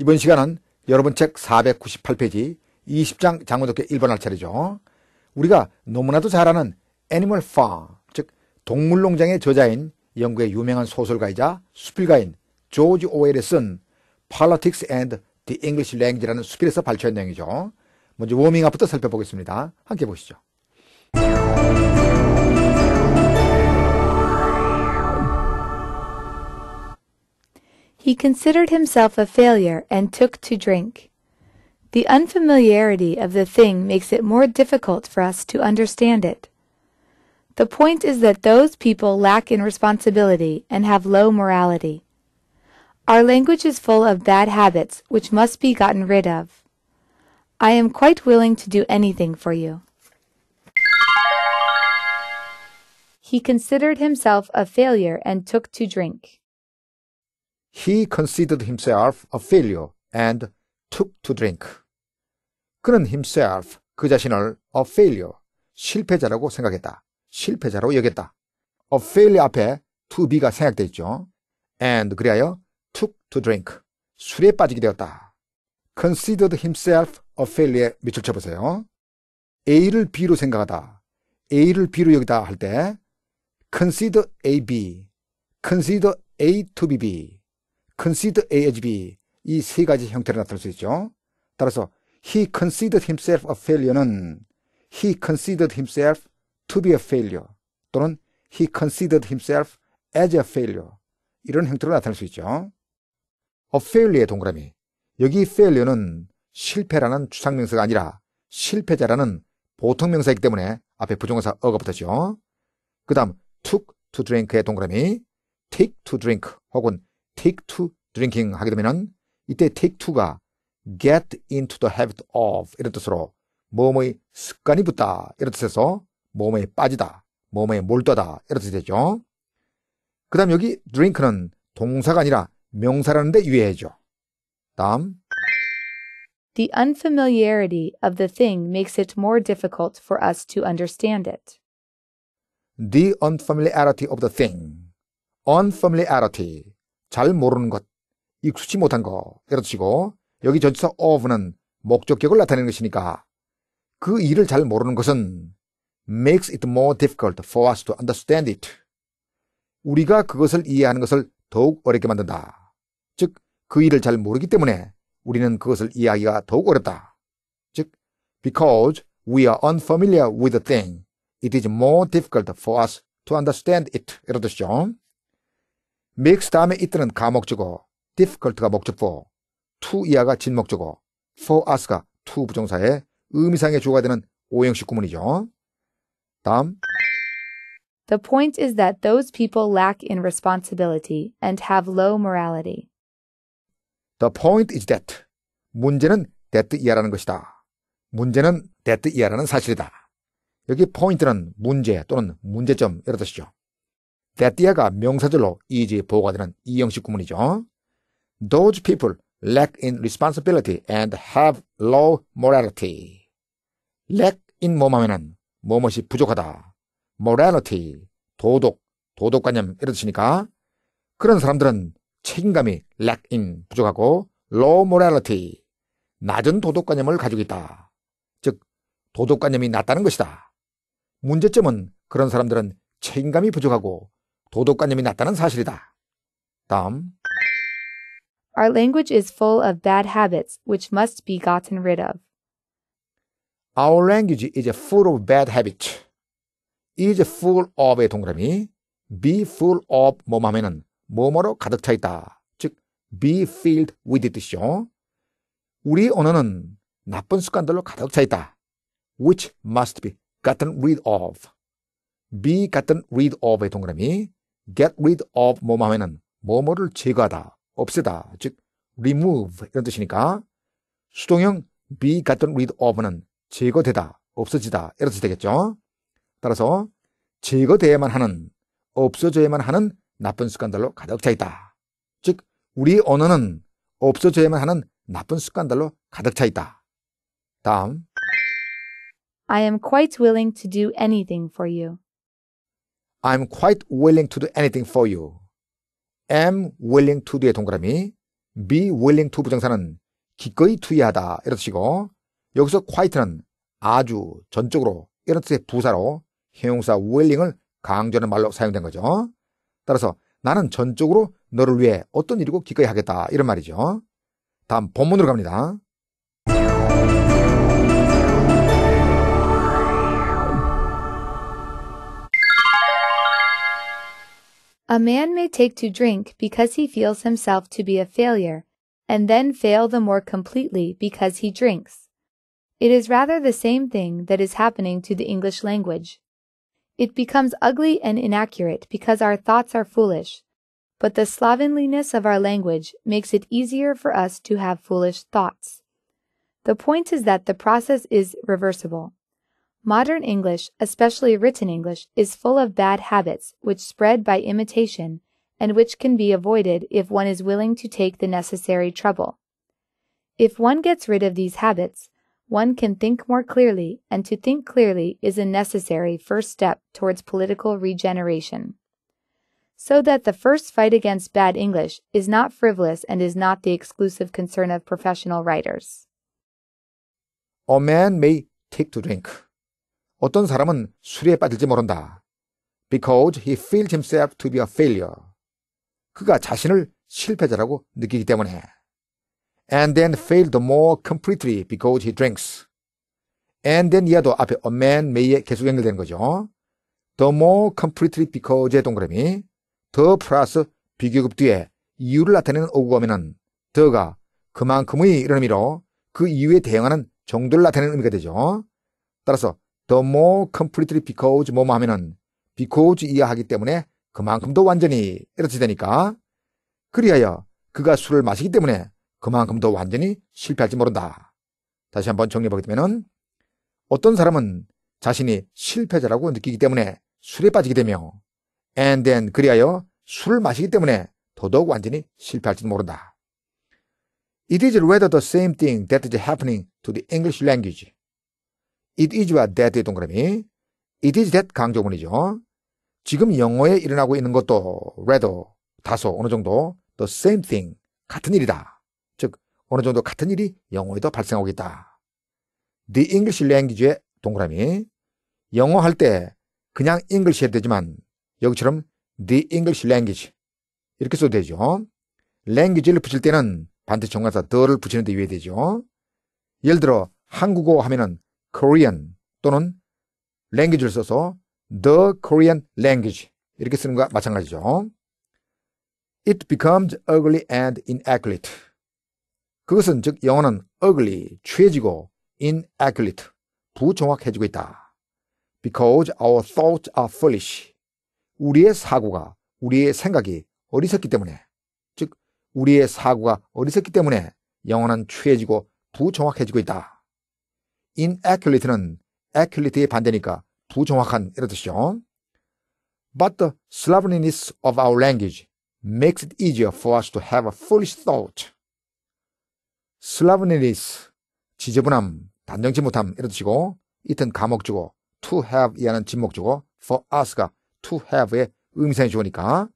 이번 시간은 여러분 책 498페이지 20장 장문독해 1번 할 차례죠. 우리가 너무나도 잘 아는 애니멀 파, 즉 동물농장의 저자인 영국의 유명한 소설가이자 수필가인 조지 오웰의 쓴 Politics and the English Language라는 수필에서 발췌한 내용이죠. 먼저 워밍업부터 살펴보겠습니다. 함께 보시죠. He considered himself a failure and took to drink. The unfamiliarity of the thing makes it more difficult for us to understand it. The point is that those people lack in responsibility and have low morality. Our language is full of bad habits which must be gotten rid of. I am quite willing to do anything for you. He considered himself a failure and took to drink. He considered himself a failure and took to drink. 그는 himself, 그 자신을 a failure, 실패자라고 생각했다. 실패자라고 여겼다. a failure 앞에 to be가 생략돼 있죠. and 그리하여 took to drink, 술에 빠지게 되었다. considered himself a failure에 밑줄 쳐보세요. A를 B로 생각하다. A를 B로 여기다 할 때 consider A, B, consider A to be B, concede AHB 이 세 가지 형태로 나타날 수 있죠. 따라서 he conceded himself a failure는 he conceded himself to be a failure 또는 he conceded himself as a failure 이런 형태로 나타날 수 있죠. a failure의 동그라미 여기 failure는 실패라는 추상명사가 아니라 실패자라는 보통명사이기 때문에 앞에 부정사 어가 붙었죠. 그 다음 took to drink의 동그라미 take to drink 혹은 take to drinking 하게 되면은 이때 take to가 get into the habit of 이런 뜻으로 몸의 습관이 붙다 이런 뜻에서 몸에 빠지다 몸에 몰두하다 이런 뜻이 되죠. 그 다음 여기 drink는 동사가 아니라 명사라는데 유의해죠. 다음 The unfamiliarity of the thing makes it more difficult for us to understand it. The unfamiliarity of the thing. unfamiliarity 잘 모르는 것, 익숙치 못한 것, 이렇 치고 여기 전치사 of는 목적격을 나타내는 것이니까 그 일을 잘 모르는 것은 makes it more difficult for us to understand it. 우리가 그것을 이해하는 것을 더욱 어렵게 만든다. 즉, 그 일을 잘 모르기 때문에 우리는 그것을 이해하기가 더욱 어렵다. 즉, because we are unfamiliar with the thing, it is more difficult for us to understand it. 이런 뜻이죠. makes 다음에 it는 가목적어, difficult가 목적어, to 이하가 진목적어, for us가 to 부정사의 의미상의 주어가 되는 오형식 구문이죠. 다음 The point is that those people lack in responsibility and have low morality. The point is that 문제는 that 이하라는 것이다. 문제는 that 이하라는 사실이다. 여기 포인트는 문제 또는 문제점 이런 뜻이죠. 때띠아가 명사절로 이지 보호가 되는 이형식 구문이죠. Those people lack in responsibility and have low morality. lack in 뭐 하면은 뭐뭇이 부족하다. morality, 도덕, 도덕관념 이런 뜻니까 그런 사람들은 책임감이 lack in 부족하고 low morality, 낮은 도덕관념을 가지고 있다. 즉, 도덕관념이 낮다는 것이다. 문제점은 그런 사람들은 책임감이 부족하고 도덕관념이 낮다는 사실이다. 다음. Our language is full of bad habits which must be gotten rid of. Our language is full of bad habits. is full of의 동그라미 be full of 뭐뭐 하면은 뭐뭐로 가득 차 있다. 즉 be filled with 뜻이죠. 우리 언어는 나쁜 습관들로 가득 차 있다. which must be gotten rid of. be gotten rid of의 동그라미 get rid of 뭐뭐 하면은 뭐뭐를 제거하다, 없애다, 즉 remove 이런 뜻이니까 수동형 be gotten rid of는 제거되다, 없어지다 이런 뜻이 되겠죠. 따라서 제거되야만 하는, 없어져야만 하는 나쁜 습관들로 가득 차 있다. 즉 우리 언어는 없어져야만 하는 나쁜 습관들로 가득 차 있다. 다음 I am quite willing to do anything for you. I'm quite willing to do anything for you. am willing to do의 동그라미 be willing to 부정사는 기꺼이 투여하다 이런 뜻이고 여기서 quite는 아주 전적으로 이런 뜻의 부사로 형용사 willing을 강조하는 말로 사용된 거죠. 따라서 나는 전적으로 너를 위해 어떤 일이고 기꺼이 하겠다 이런 말이죠. 다음 본문으로 갑니다. A man may take to drink because he feels himself to be a failure, and then fail the more completely because he drinks. It is rather the same thing that is happening to the English language. It becomes ugly and inaccurate because our thoughts are foolish, but the slovenliness of our language makes it easier for us to have foolish thoughts. The point is that the process is reversible. Modern English, especially written English, is full of bad habits which spread by imitation and which can be avoided if one is willing to take the necessary trouble. If one gets rid of these habits, one can think more clearly, and to think clearly is a necessary first step towards political regeneration. So that the first fight against bad English is not frivolous and is not the exclusive concern of professional writers. A man may take to drink 어떤 사람은 수레에 빠질지 모른다. Because he feels himself to be a failure. 그가 자신을 실패자라고 느끼기 때문에. And then failed more completely because he drinks. And then 이하도 앞에 a man may에 계속 연결되는 거죠. The more completely because의 동그라미. 더 플러스 비교급 뒤에 이유를 나타내는 오구어면은 더가 그만큼의 이런 의미로 그 이유에 대응하는 정도를 나타내는 의미가 되죠. 따라서 the more completely because 뭐뭐 하면은 because 이해하기 때문에 그만큼더 완전히 이렇게 되니까 그리하여 그가 술을 마시기 때문에 그만큼더 완전히 실패할지 모른다. 다시 한번 정리해 보게 되면은 어떤 사람은 자신이 실패자라고 느끼기 때문에 술에 빠지게 되며 and then 그리하여 술을 마시기 때문에 더더욱 완전히 실패할지도 모른다. It is rather the same thing that is happening to the English language. it is와 that 동그라미. it is that 강조문이죠. 지금 영어에 일어나고 있는 것도 rather 다소 어느 정도 the same thing 같은 일이다. 즉 어느 정도 같은 일이 영어에도 발생하고 있다. The English language의 동그라미 영어 할 때 그냥 English 해도 되지만 여기처럼 the English language 이렇게 써도 되죠. language를 붙일 때는 반드시 정관사 the를 붙이는 데 유해되죠. 야 예를 들어 한국어 하면은 Korean 또는 language를 써서 the Korean language 이렇게 쓰는 거와 마찬가지죠. It becomes ugly and inaccurate. 그것은 즉 영어는 ugly, 죄지고 inaccurate, 부정확해지고 있다. Because our thoughts are foolish. 우리의 사고가, 우리의 생각이 어리석기 때문에, 즉 우리의 사고가 어리석기 때문에 영어는 죄지고 부정확해지고 있다. inaccurate는 accurate의 반대니까 부정확한 이런 뜻이죠. But the slovenliness of our language makes it easier for us to have a foolish thought. slovenliness, 지저분함, 단정치 못함 이런 뜻이고 이튼 감옥주고 to have 이하는 진목주고 for us가 to have의 의미성이 주니까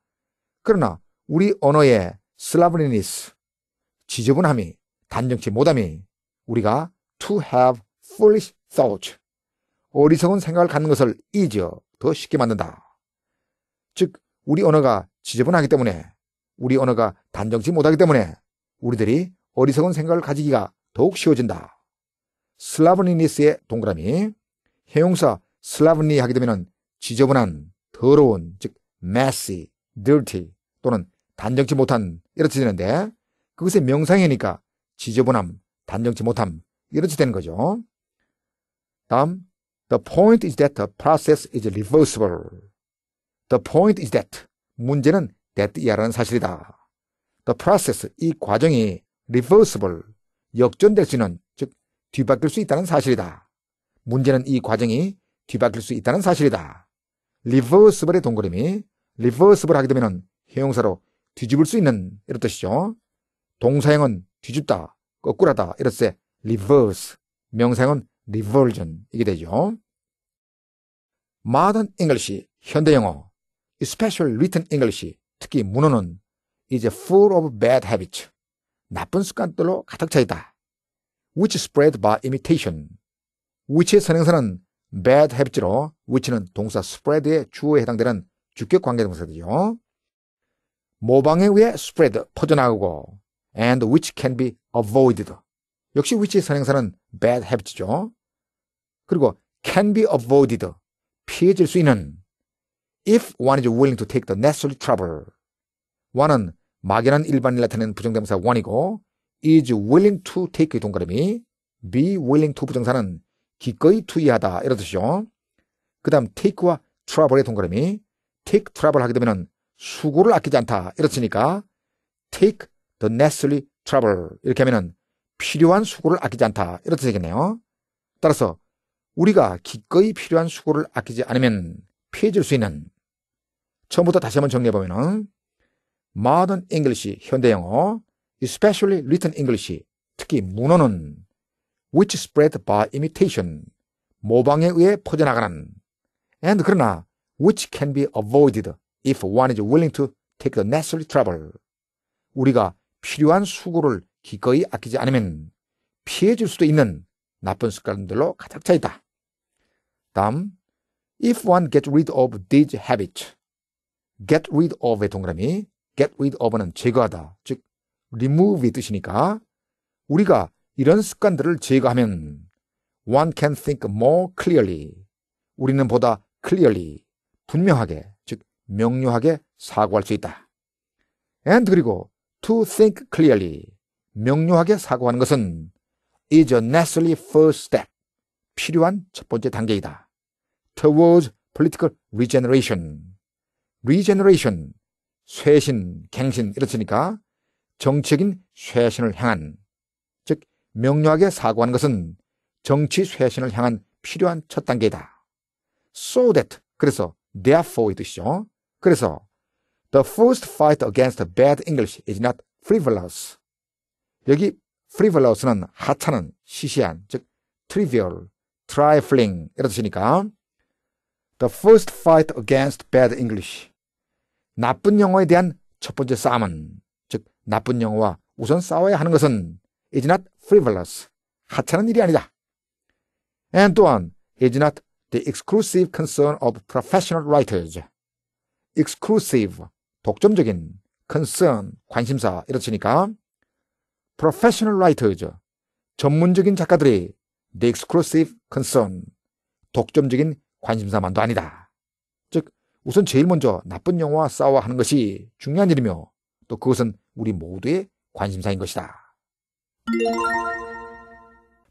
그러나 우리 언어의 slovenliness, 지저분함이 단정치 못함이 우리가 to have foolish thought. 어리석은 생각을 갖는 것을 잊어 더 쉽게 만든다. 즉, 우리 언어가 지저분하기 때문에, 우리 언어가 단정치 못하기 때문에, 우리들이 어리석은 생각을 가지기가 더욱 쉬워진다. 슬라브니니스의 동그라미, 형용사 슬라브니 하게 되면 지저분한, 더러운, 즉 messy, dirty 또는 단정치 못한 이렇게 되는데 그것의 명상이니까 지저분함, 단정치 못함 이렇게 되는 거죠. Um, the point is that the process is reversible. The point is that 문제는 that 이하라는 사실이다. The process 이 과정이 reversible 역전될 수 있는 즉 뒤바뀔 수 있다는 사실이다. 문제는 이 과정이 뒤바뀔 수 있다는 사실이다. reversible의 동그라미 reversible 하게 되면 형용사로 뒤집을 수 있는 이런 뜻이죠. 동사형은 뒤집다, 거꾸라다 이렇게 reverse 명사형은 reversion 이게 되죠. Modern English 현대 영어, e s p e c i a l l written English 특히 문어는 이제 full of bad habits 나쁜 습관들로 가득 차 있다. which spread by imitation. which의 선행사는 bad habit로 s which는 동사 spread의 주어에 해당되는 주격 관계동사들이요. 모방에 의해 spread 퍼져나가고 and which can be avoided 역시 위치 선행사는 bad h a b i t 죠 그리고 can be avoided. 피해질 수 있는 if one is willing to take the necessary trouble. one은 막연한 일반을 나타내는 부정대명사 one이고 is willing to take의 동그라미 be willing to 부정사는 기꺼이 투의하다 이런 뜻이죠. 그 다음 take와 trouble의 동그라미 take trouble 하게 되면 수고를 아끼지 않다 이렇으니까 take the necessary trouble 이렇게 하면 은 필요한 수고를 아끼지 않다. 이렇게 되겠네요. 따라서 우리가 기꺼이 필요한 수고를 아끼지 않으면 피해질 수 있는 처음부터 다시 한번 정리해보면 modern English, 현대영어 especially written English, 특히 문어는 which spread by imitation, 모방에 의해 퍼져나가는 and 그러나 which can be avoided if one is willing to take the necessary trouble. 우리가 필요한 수고를 기꺼이 아끼지 않으면 피해줄 수도 있는 나쁜 습관들로 가득 차 있다. 다음, if one gets rid of these habits, get rid of의 동그라미, get rid of는 제거하다, 즉 remove의 뜻이니까 우리가 이런 습관들을 제거하면 one can think more clearly, 우리는 보다 clearly, 분명하게, 즉 명료하게 사고할 수 있다. and 그리고 to think clearly, 명료하게 사고하는 것은 is a necessary first step, 필요한 첫 번째 단계이다. towards political regeneration. regeneration, 쇄신, 갱신 이렇으니까 정치적인 쇄신을 향한 즉 명료하게 사고하는 것은 정치 쇄신을 향한 필요한 첫 단계이다. so that 그래서 therefore 이 뜻이죠. 그래서 the first fight against bad English is not frivolous. 여기 frivolous는 하찮은, 시시한, 즉 trivial, trifling 이런 뜻이니까 The first fight against bad English 나쁜 영어에 대한 첫 번째 싸움은 즉 나쁜 영어와 우선 싸워야 하는 것은 is not frivolous 하찮은 일이 아니다. And 또한 is not the exclusive concern of professional writers exclusive 독점적인 concern 관심사 이렇으니까 프로페셔널 라이터 o 죠 전문적인 작가들이 the exclusive concern, 독점적인 관심사만도 아니다. 즉, 우선 제일 먼저 나쁜 영화와 싸워 하는 것이 중요한 일이며 또 그것은 우리 모두의 관심사인 것이다.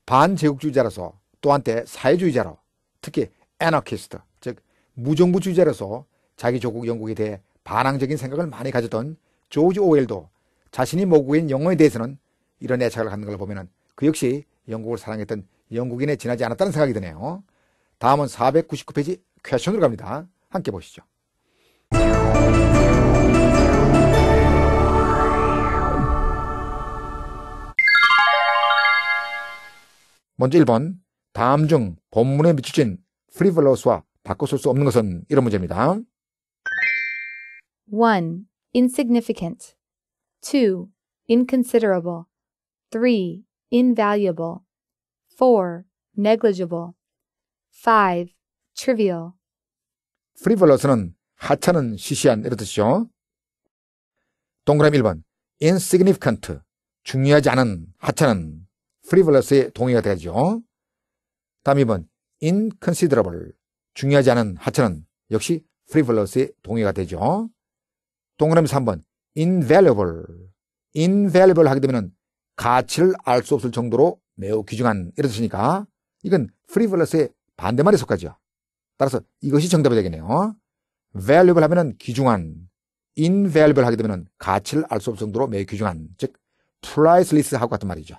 반제국주의자로서 또 한때 사회주의자로 특히 애너키스트, 즉 무정부주의자로서 자기 조국 영국에 대해 반항적인 생각을 많이 가졌던 조지 오웰도 자신이 모국인 영어에 대해서는 이런 애착을 갖는 걸 보면은 그 역시 영국을 사랑했던 영국인에 지나지 않았다는 생각이 드네요. 다음은 499페이지 퀘션으로 갑니다. 함께 보시죠. 먼저 1번 다음 중 본문에 미치진 프리블러스와 바꿔 쓸 수 없는 것은 이런 문제입니다. 1. insignificant 2. inconsiderable 3. Invaluable. 4. Negligible. 5. Trivial. frivolous는 하찮은 시시한 이런 뜻이죠. 동그라미 1번 insignificant 중요하지 않은 하찮은 frivolous의 동의가 되죠. 다음 2번 inconsiderable 중요하지 않은 하찮은 역시 frivolous의 동의가 되죠. 동그라미 3번 invaluable invaluable 하게 되면 가치를 알 수 없을 정도로 매우 귀중한 이런 뜻이니까 이건 f r 프리블러스의 반대말에 속하죠. 따라서 이것이 정답이 되겠네요. valuable 하면 귀중한, invaluable 하게 되면 가치를 알 수 없을 정도로 매우 귀중한, 즉 priceless 하고 같은 말이죠.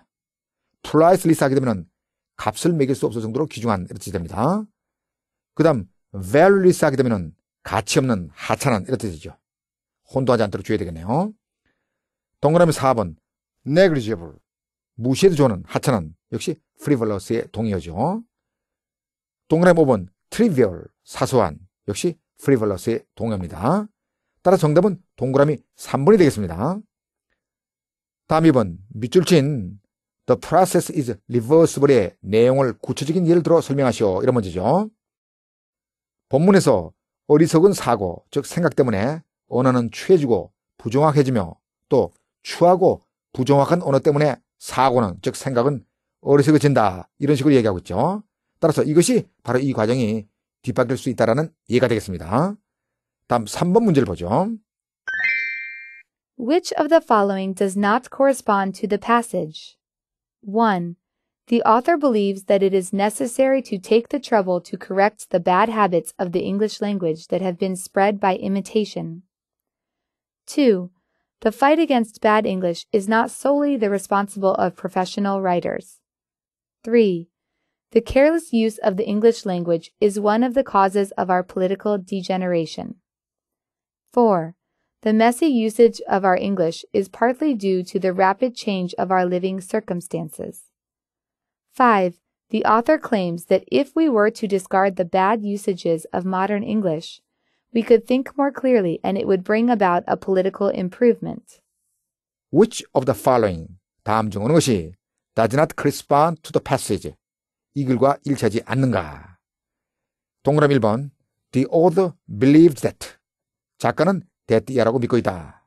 priceless 하게 되면 값을 매길 수 없을 정도로 귀중한 이런 뜻이 됩니다. 그다음 valueless 하게 되면 가치 없는 하찮은 이런 뜻이죠. 혼도하지 않도록 주의해야 되겠네요. 동그라미 4번 negligible. 무시해도 좋은 하찮은 역시 frivolous의 동의어죠. 동그라미 5번 trivial 사소한 역시 frivolous의 동의어입니다. 따라 정답은 동그라미 3번이 되겠습니다. 다음 2번 밑줄 친 The process is reversible의 내용을 구체적인 예를 들어 설명하시오. 이런 문제죠. 본문에서 어리석은 사고, 즉 생각 때문에 언어는 취해지고 부정확해지며 또 추하고 부정확한 언어 때문에 사고는 즉 생각은 어리석어진다 이런 식으로 얘기하고 있죠. 따라서 이것이 바로 이 과정이 뒷바뀔 수 있다라는 예가 되겠습니다. 다음 3번 문제를 보죠. Which of the following does not correspond to the passage? 1. The author believes that it is necessary to take the trouble to correct the bad habits of the English language that have been spread by imitation. 2. The fight against bad English is not solely the responsible of professional writers. 3. The careless use of the English language is one of the causes of our political degeneration. 4. The messy usage of our English is partly due to the rapid change of our living circumstances. 5. The author claims that if we were to discard the bad usages of modern English, we could think more clearly and it would bring about a political improvement. Which of the following 다음 중 어느 것이 does not correspond to the passage 이 글과 일치하지 않는가? 동그람 1번 The author believes that 작가는 that 이라고 믿고 있다.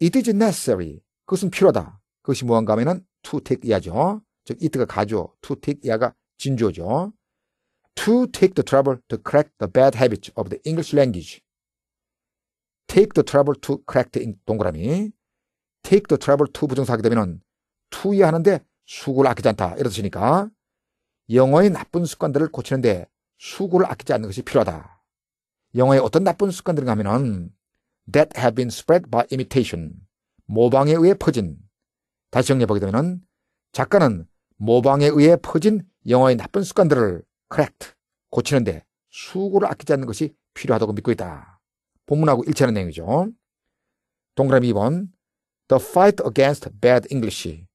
It is necessary 그것은 필요하다. 그것이 무언가 하면은 to take 이하죠. 즉 it가 가죠. to take 이하가 진주죠 to take the trouble to crack the bad habits of the English language. take the trouble to crack the 동그라미. take the trouble to 부정사하게 되면 to야 하는데 수고를 아끼지 않다. 이러시니까 영어의 나쁜 습관들을 고치는데 수고를 아끼지 않는 것이 필요하다. 영어의 어떤 나쁜 습관들인가 하면은 that have been spread by imitation. 모방에 의해 퍼진. 다시 정리해보게 되면은 작가는 모방에 의해 퍼진 영어의 나쁜 습관들을 correct, 고치는데 수고를 아끼지 않는 것이 필요하다고 믿고 있다. 본문하고 일치하는 내용이죠. 동그라미 2번 The fight against bad English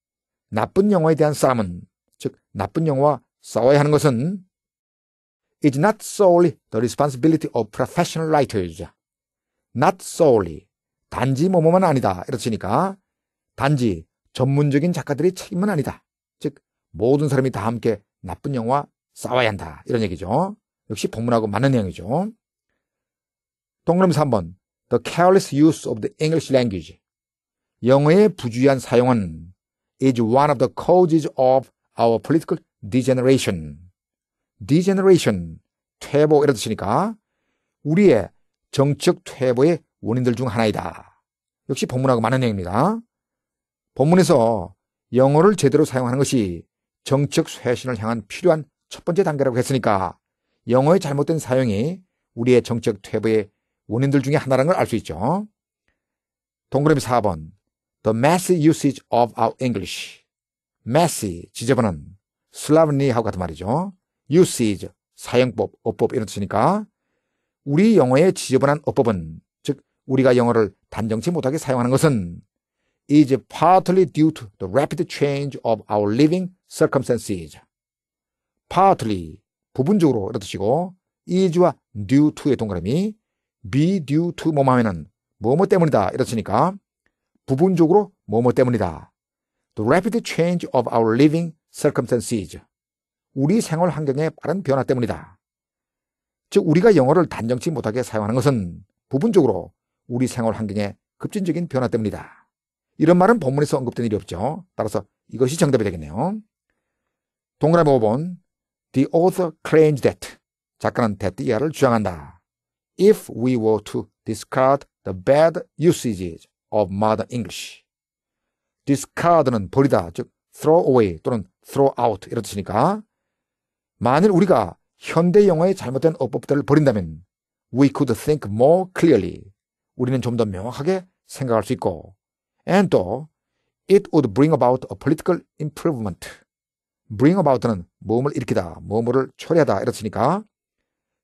나쁜 영어에 대한 싸움은 즉 나쁜 영어와 싸워야 하는 것은 is not solely the responsibility of professional writers. not solely 단지 뭐뭐만 아니다. 이렇으니까 단지 전문적인 작가들의 책임은 아니다. 즉 모든 사람이 다 함께 나쁜 영화 싸워야 한다. 이런 얘기죠. 역시 본문하고 맞는 내용이죠. 동그라미 3번. The careless use of the English language. 영어의 부주의한 사용은 is one of the causes of our political degeneration. degeneration, 퇴보 이런 뜻이니까 우리의 정책 퇴보의 원인들 중 하나이다. 역시 본문하고 맞는 내용입니다. 본문에서 영어를 제대로 사용하는 것이 정책 쇄신을 향한 필요한 첫 번째 단계라고 했으니까 영어의 잘못된 사용이 우리의 정책 퇴보의 원인들 중에 하나라는 걸 알 수 있죠. 동그라미 4번. The m e s s usage of our English. m e s s 지저분한, slavenly하고 같은 말이죠. usage, 사용법, 어법 이런 뜻이니까 우리 영어의 지저분한 어법은 즉 우리가 영어를 단정치 못하게 사용하는 것은 is partly due to the rapid change of our living circumstances. partly 부분적으로 이런 뜻이고 is와 due to의 동그라미 be due to 뭐뭐 하면은 뭐뭐 때문이다 이렇으니까 부분적으로 뭐뭐 때문이다. The rapid change of our living circumstances. 우리 생활 환경의 빠른 변화 때문이다. 즉 우리가 영어를 단정치 못하게 사용하는 것은 부분적으로 우리 생활 환경의 급진적인 변화 때문이다. 이런 말은 본문에서 언급된 일이 없죠. 따라서 이것이 정답이 되겠네요. 동그라미 5번 The author claims that 작가는 that 이하를 주장한다. If we were to discard the bad usages of modern English. discard는 버리다, 즉 throw away 또는 throw out 이런 뜻이니까 만일 우리가 현대 영어의 잘못된 어법들을 버린다면 we could think more clearly. 우리는 좀 더 명확하게 생각할 수 있고 and 또 it would bring about a political improvement. bring about는 모뭐을 일으키다, 모뭐를 초래하다 이렇으니까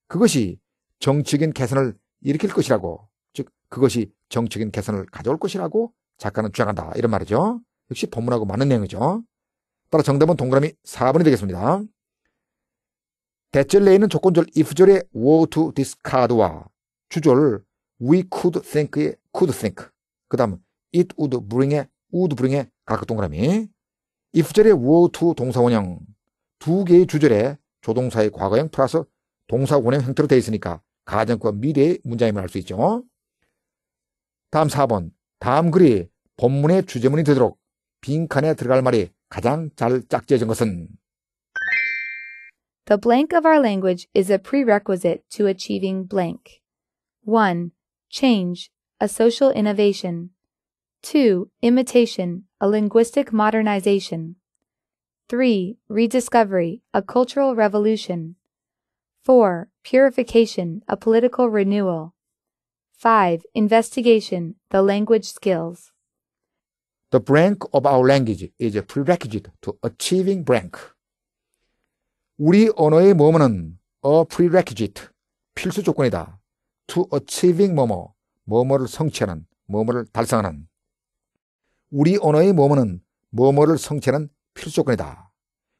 그것이 정치적인 개선을 일으킬 것이라고 즉 그것이 정치적인 개선을 가져올 것이라고 작가는 주장한다 이런 말이죠. 역시 본문하고 맞는 내용이죠. 따라 정답은 동그라미 4번이 되겠습니다. 대절 내에는 조건절 if절의 were to discard와 주절 we could think의 could think 그 다음 it would bring의 would bring의 각각 동그라미 이 부절의 워, 투, 동사원형 두 개의 주절에 조동사의 과거형 플러스 동사원형 형태로 되어 있으니까 가정과 미래의 문장임을 알 수 있죠. 다음 4번. 다음 글이 본문의 주제문이 되도록 빈칸에 들어갈 말이 가장 잘 짝지어진 것은 The blank of our language is a prerequisite to achieving blank. 1. Change, a social innovation. 2. Imitation, a linguistic modernization. 3. Rediscovery, a cultural revolution. 4. Purification, a political renewal. 5. Investigation, the language skills. The blank of our language is a prerequisite to achieving blank. 우리 언어의 모모는 a prerequisite, 필수 조건이다. to achieving 모모 모모를 성취하는, 모모를 달성하는. 우리 언어의 뭐뭐는 뭐뭐를 성취하는 필수조건이다.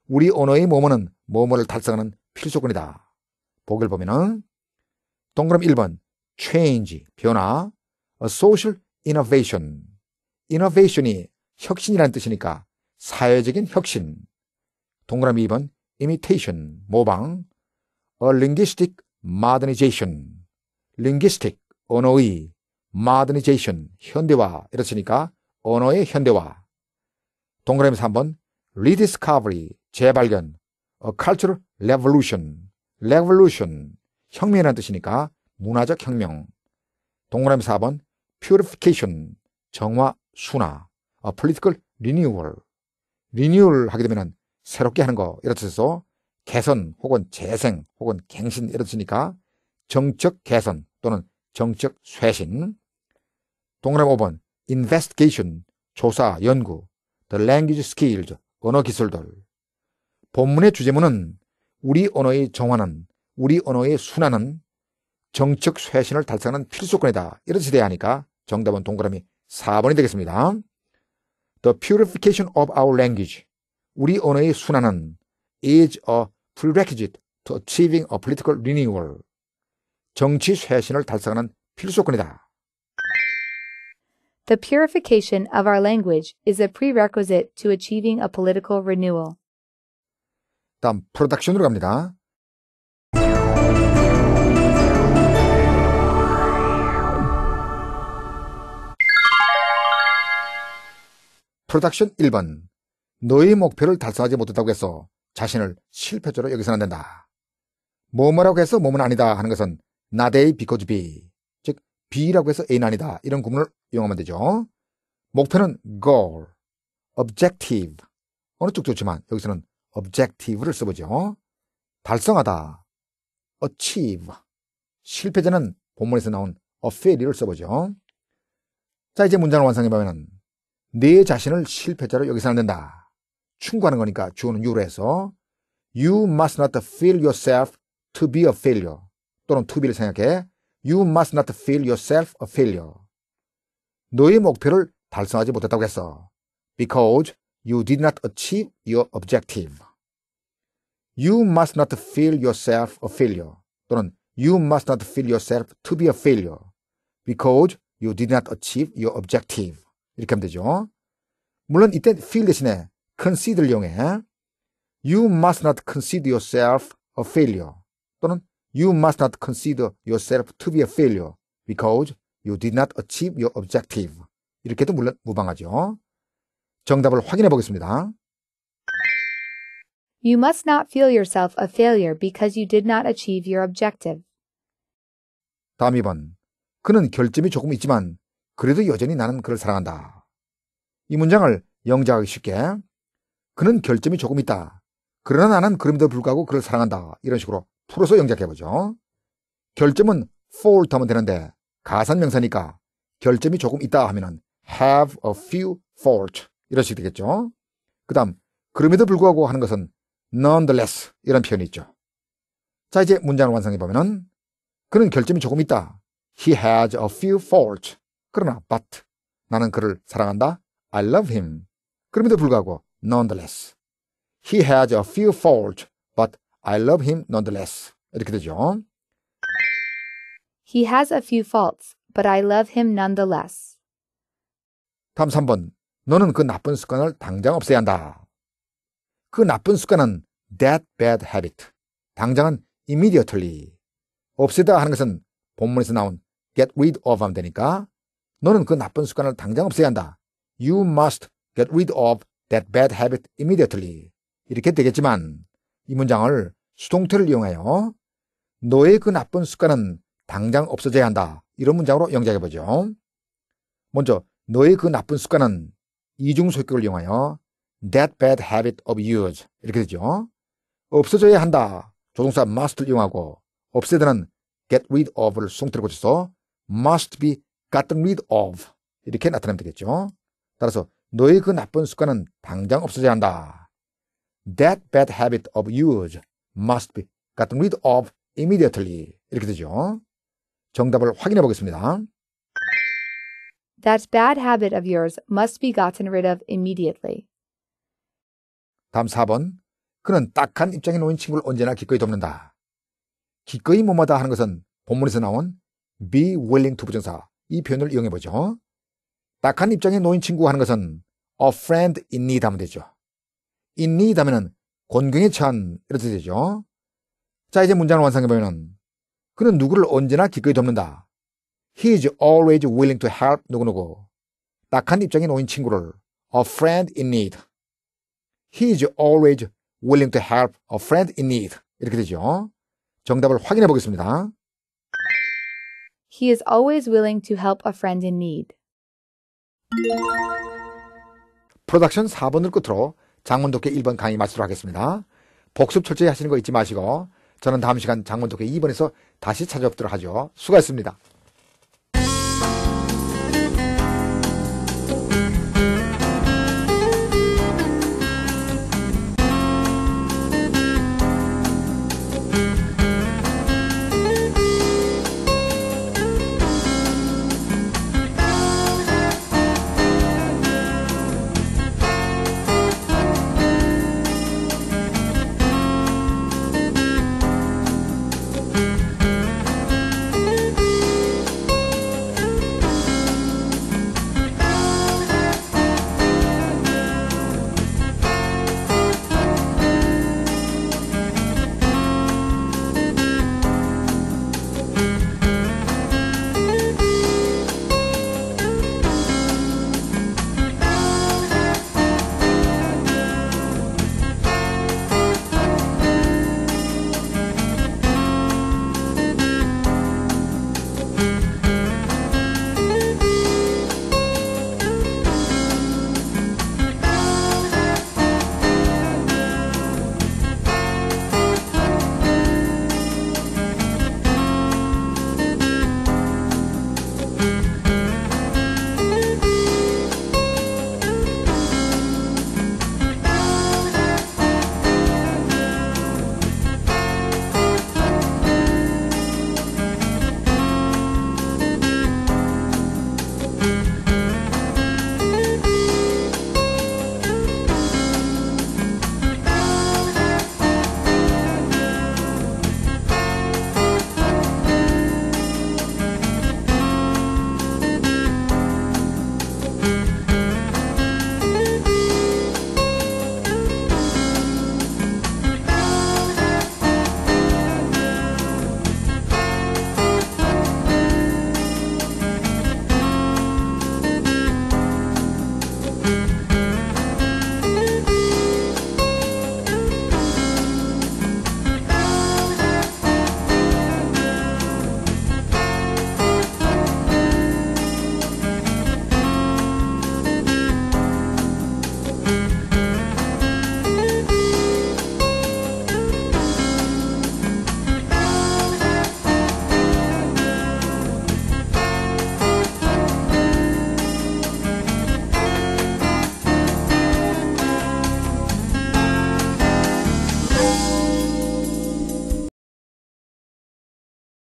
우리 언어의 뭐뭐는 뭐뭐를 달성하는 필수조건이다. 보기를 보면은 동그라미 1번 change 변화 a social innovation innovation이 혁신이라는 뜻이니까 사회적인 혁신 동그라미 2번 imitation 모방 a linguistic modernization linguistic 언어의 modernization 현대화 이렇으니까 언어의 현대화. 동그라미 3번 rediscovery, 재발견. a cultural revolution. revolution, 혁명이라는 뜻이니까 문화적 혁명. 동그라미 4번 purification, 정화, 순화. a political renewal. Renewal 하게 되면 새롭게 하는 거 이런 뜻에서 개선 혹은 재생 혹은 갱신 이런 뜻이니까 정적 개선 또는 정적 쇄신 동그라미 5번 investigation, 조사, 연구, the language skills, 언어 기술들. 본문의 주제문은 우리 언어의 정화는, 우리 언어의 순환은 정책 쇄신을 달성하는 필수권이다. 이런 시대하니까 정답은 동그라미 4번이 되겠습니다. The purification of our language. 우리 언어의 순환은 is a prerequisite to achieving a political renewal. 정치 쇄신을 달성하는 필수권이다. The purification of our language is a prerequisite to achieving a political renewal. 다음 프로덕션으로 갑니다. 프로덕션 1번 너의 목표를 달성하지 못했다고 해서 자신을 실패자로 여기서는 안 된다. 뭐뭐라고 해서 몸은 아니다 하는 것은 나대의 비코즈비 B라고 해서 A는 아니다. 이런 구문을 이용하면 되죠. 목표는 goal, objective. 어느 쪽 좋지만 여기서는 objective를 써보죠. 달성하다, achieve. 실패자는 본문에서 나온 affaire를 써보죠. 자, 이제 문장을 완성해보면 내 자신을 실패자로 여기서 안 된다. 충고하는 거니까 주어는 you로 해서 you must not feel yourself to be a failure 또는 to be를 생각해 You must not feel yourself a failure. 너의 목표를 달성하지 못했다고 했어. Because you did not achieve your objective. You must not feel yourself a failure. 또는 You must not feel yourself to be a failure. Because you did not achieve your objective. 이렇게 하면 되죠. 물론 이때 feel 대신에 consider 용해. You must not consider yourself a failure. 또는 You must not consider yourself to be a failure because you did not achieve your objective. 이렇게도 물론 무방하죠. 정답을 확인해 보겠습니다. You must not feel yourself a failure because you did not achieve your objective. 다음 2번. 그는 결점이 조금 있지만 그래도 여전히 나는 그를 사랑한다. 이 문장을 영작하기 쉽게 그는 결점이 조금 있다. 그러나 나는 그럼에도 불구하고 그를 사랑한다. 이런 식으로 to로서 영작해보죠. 결점은 fault 하면 되는데 가산명사니까 결점이 조금 있다 하면은 have a few fault 이런 식이 되겠죠. 그 다음 그럼에도 불구하고 하는 것은 nonetheless 이런 표현이 있죠. 자 이제 문장을 완성해보면은 그는 결점이 조금 있다. He has a few faults. 그러나 but 나는 그를 사랑한다. I love him. 그럼에도 불구하고 nonetheless. He has a few faults but I love him nonetheless. 이렇게 되죠. He has a few faults, but I love him nonetheless. 다음 3번. 너는 그 나쁜 습관을 당장 없애야 한다. 그 나쁜 습관은 that bad habit. 당장은 immediately. 없애다 하는 것은 본문에서 나온 get rid of 하면 되니까 너는 그 나쁜 습관을 당장 없애야 한다. You must get rid of that bad habit immediately. 이렇게 되겠지만 이 문장을 수동태를 이용하여 너의 그 나쁜 습관은 당장 없어져야 한다. 이런 문장으로 영작해 보죠. 먼저 너의 그 나쁜 습관은 이중 소격을 이용하여 that bad habit of yours 이렇게 되죠. 없어져야 한다. 조동사 must를 이용하고 없애다는 get rid of를 수동태로 고쳐서 must be gotten rid of 이렇게 나타내면 되겠죠. 따라서 너의 그 나쁜 습관은 당장 없어져야 한다. that bad habit of yours must be gotten rid of immediately. 이렇게 되죠. 정답을 확인해 보겠습니다. That bad habit of yours must be gotten rid of immediately. 다음 4번. 그는 딱한 입장에 놓인 친구를 언제나 기꺼이 돕는다. 기꺼이 뭐마다 하는 것은 본문에서 나온 be willing to 부정사 이 표현을 이용해 보죠. 딱한 입장에 놓인 친구가 하는 것은 a friend in need 하면 되죠. 인니다면은 곤경에 찬 이렇게 되죠. 자 이제 문장을 완성해 보면은 그는 누구를 언제나 기꺼이 돕는다. He is always willing to help 누구누구. 딱한 입장에 놓인 친구를 a friend in need. He is always willing to help a friend in need. 이렇게 되죠. 정답을 확인해 보겠습니다. He is always willing to help a friend in need. 프로덕션 4번을 끝으로 장문독회 1번 강의 마치도록 하겠습니다. 복습 철저히 하시는 거 잊지 마시고 저는 다음 시간 장문독회 2번에서 다시 찾아뵙도록 하죠. 수고하셨습니다.